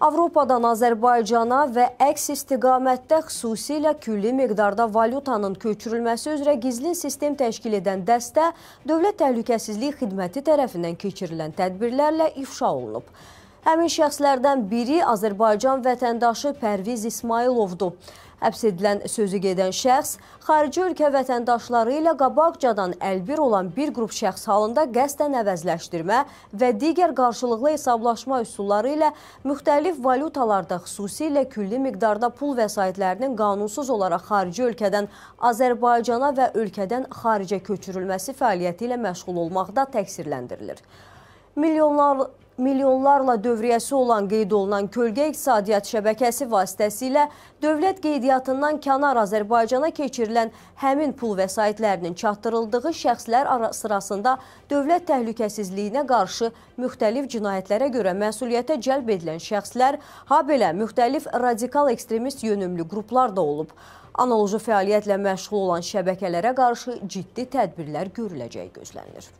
Avropadan Azərbaycana və əks istiqamətdə xüsusilə külli miqdarda valyutanın köçürülməsi üzrə gizlin sistem təşkil edən dəstə Dövlət Təhlükəsizlik Xidməti tərəfindən keçirilən tədbirlərlə ifşa olunub. Həmin şəxslərdən biri Azərbaycan vətəndaşı Pərviz İsmailovdur. Həbs edilən sözü gedən şəxs xarici ölkə vətəndaşları ilə qabaqcadan əlbir olan bir qrup şəxs halında qəsdən əvəzləşdirmə və digər qarşılıqlı hesablaşma üsulları ilə müxtəlif valyutalarda xüsusilə külli miqdarda pul vəsaitlərinin qanunsuz olaraq xarici ölkədən Azərbaycana və ölkədən xaricə köçürülməsi fəaliyyəti ilə məşğul olmaqda təqsirləndirilir milyonlar milyonlarla dövriyəsi olan qeyd olunan kölgə iqtisadiyyat şəbəkəsi vasitəsilə dövlət qeydiyyatından kənar Azərbaycana keçirilən həmin pul vəsaitlərinin çatdırıldığı şəxslər sırasında dövlət təhlükəsizliyinə qarşı müxtəlif cinayətlərə görə məsuliyyətə cəlb edilən şəxslər, ha belə müxtəlif radikal ekstremist yönümlü qruplar da olub. Analoji fəaliyyətlə məşğul olan şəbəkələrə qarşı ciddi tədbirlər görüləcəyi gözlənilir.